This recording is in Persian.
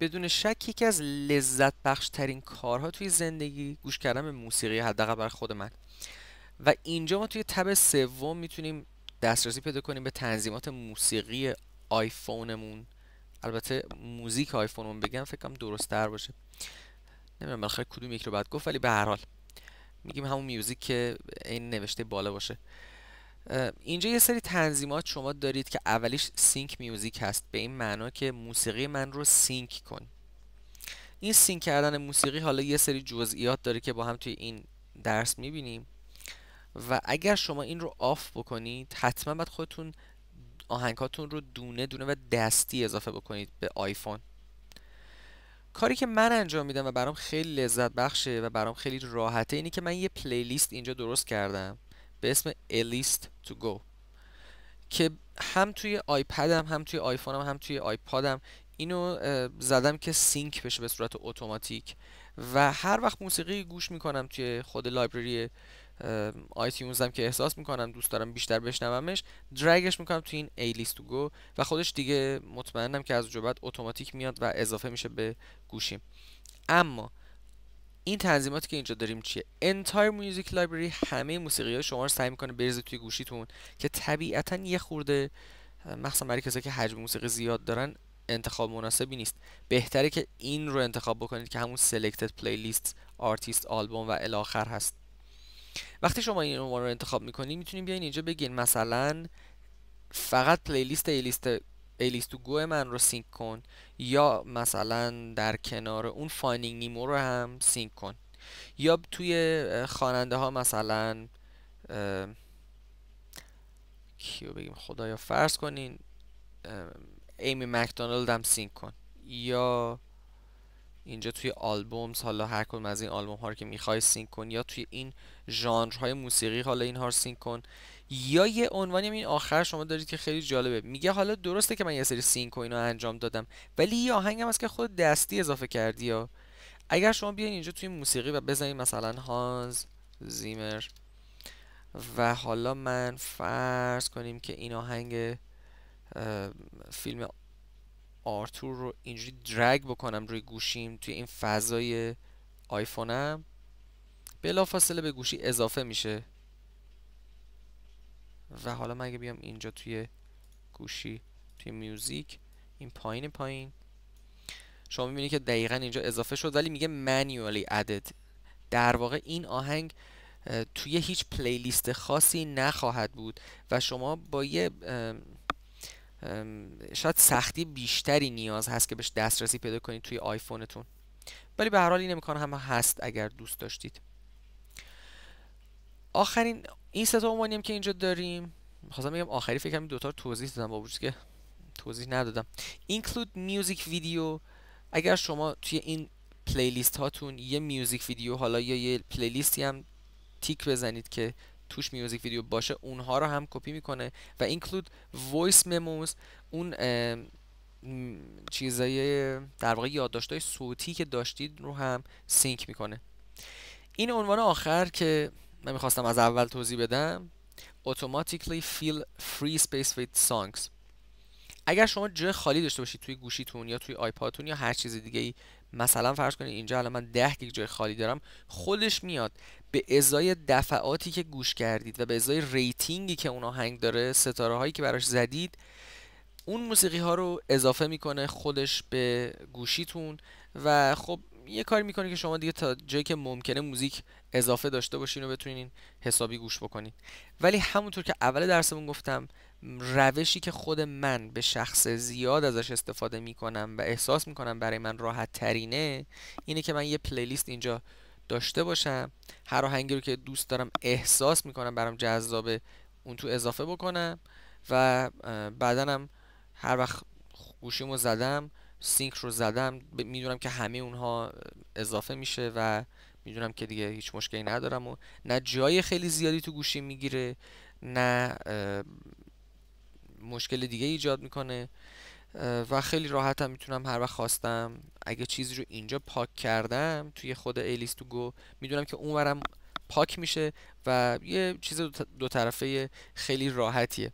بدون شک یکی از لذت بخش ترین کارها توی زندگی گوش کردن به موسیقی حداقل برای خود من و اینجا ما توی تب سوم میتونیم دسترسی پیدا کنیم به تنظیمات موسیقی آیفونمون البته موزیک آیفونمون بگم فکر کنم درست تر باشه نمیدونم بالاخره کدوم یک رو باید گفت ولی به هر حال میگیم همون میوزیک که این نوشته بالا باشه اینجا یه سری تنظیمات شما دارید که اولیش سینک میوزیک هست به این معنا که موسیقی من رو سینک کن این سینک کردن موسیقی حالا یه سری جزئیات داره که با هم توی این درس میبینیم و اگر شما این رو آف بکنید حتما باید خودتون آهنگاتون رو دونه دونه و دستی اضافه بکنید به آیفون کاری که من انجام میدم و برام خیلی لذت بخشه و برام خیلی راحته اینی که من یه پلیلیست اینجا درست کردم به اسم الیست تو گو که هم توی آیپدم هم توی آیفونم هم توی آیپادم اینو زدم که سینک بشه به صورت اتوماتیک و هر وقت موسیقی گوش میکنم توی خود لایبرری آیتیونز م که احساس میکنم دوست دارم بیشتر بشنومش درگش میکنم توی این ای لیست تو گو و خودش دیگه مطمئنم که از اونجا بعد اتوماتیک میاد و اضافه میشه به گوشیم اما این تنظیماتی که اینجا داریم چیه انتایر میوزیک لایبرری همه موسیقی های شما رو سعی میکنه بریزه توی گوشیتون که طبیعتا یه خورده مخصوصا برای کسایی که حجم موسیقی زیاد دارن انتخاب مناسبی نیست بهتره که این رو انتخاب بکنید که همون selected پلیلیست آرتیست آلبوم و الاخر هست وقتی شما این عنوان رو انتخاب میکنید میتونید بیاین اینجا بگین مثلا فقط پلیلیست لیست ایلیس تو گو من رو سینک کن یا مثلا در کنار اون فاینینگ نیمو رو هم سینک کن یا توی خواننده ها مثلا کیو بگیم خدایا فرض کنین ایمی مکدونالد هم سینک کن یا اینجا توی آلبومز حالا هر کدوم از این آلبوم ها رو که میخوای سینک کن یا توی این های موسیقی حالا اینها رو سینک کن یا یه عنوانی این آخر شما دارید که خیلی جالبه میگه حالا درسته که من یه سری سینک و اینا انجام دادم ولی یه آهنگ هم هست که خود دستی اضافه کردی یا اگر شما بیاین اینجا توی موسیقی و بزنید مثلا هانز زیمر و حالا من فرض کنیم که این آهنگ فیلم آرتور رو اینجوری درگ بکنم روی گوشیم توی این فضای آیفونم بلافاصله به گوشی اضافه میشه و حالا من اگه بیام اینجا توی گوشی توی میوزیک این پایین پایین شما میبینید که دقیقا اینجا اضافه شد ولی میگه manually added در واقع این آهنگ توی هیچ پلیلیست خاصی نخواهد بود و شما با یه شاید سختی بیشتری نیاز هست که بهش دسترسی پیدا کنید توی آیفونتون ولی به هر حال این امکان هم هست اگر دوست داشتید آخرین این سه تا عنوانی هم که اینجا داریم میخواستم بگم آخری فکر این دوتا رو توضیح دادم با که توضیح ندادم include music video اگر شما توی این پلیلیست هاتون یه میوزیک ویدیو حالا یا یه پلیلیستی هم تیک بزنید که توش میوزیک ویدیو باشه اونها رو هم کپی میکنه و اینکلود وایس مموز اون چیزای در واقع یادداشت‌های صوتی که داشتید رو هم سینک میکنه این عنوان آخر که من میخواستم از اول توضیح بدم automatically fill free space with songs اگر شما جای خالی داشته باشید توی گوشیتون یا توی آیپادتون یا هر چیز دیگه ای مثلا فرض کنید اینجا الان من 10 گیگ جای خالی دارم خودش میاد به ازای دفعاتی که گوش کردید و به ازای ریتینگی که اون آهنگ داره ستاره هایی که براش زدید اون موسیقی ها رو اضافه میکنه خودش به گوشیتون و خب یه کاری میکنه که شما دیگه تا جایی که ممکنه موزیک اضافه داشته باشین و بتونین حسابی گوش بکنین ولی همونطور که اول درسمون گفتم روشی که خود من به شخص زیاد ازش استفاده میکنم و احساس میکنم برای من راحت ترینه اینه که من یه پلیلیست اینجا داشته باشم هر آهنگی رو که دوست دارم احساس میکنم برام جذابه اون تو اضافه بکنم و بعدنم هر وقت گوشیمو زدم سینک رو زدم میدونم که همه اونها اضافه میشه و میدونم که دیگه هیچ مشکلی ندارم و نه جای خیلی زیادی تو گوشی میگیره نه مشکل دیگه ایجاد میکنه و خیلی راحتم میتونم هر وقت خواستم اگه چیزی رو اینجا پاک کردم توی خود ایلیس تو گو میدونم که اونورم پاک میشه و یه چیز دو طرفه خیلی راحتیه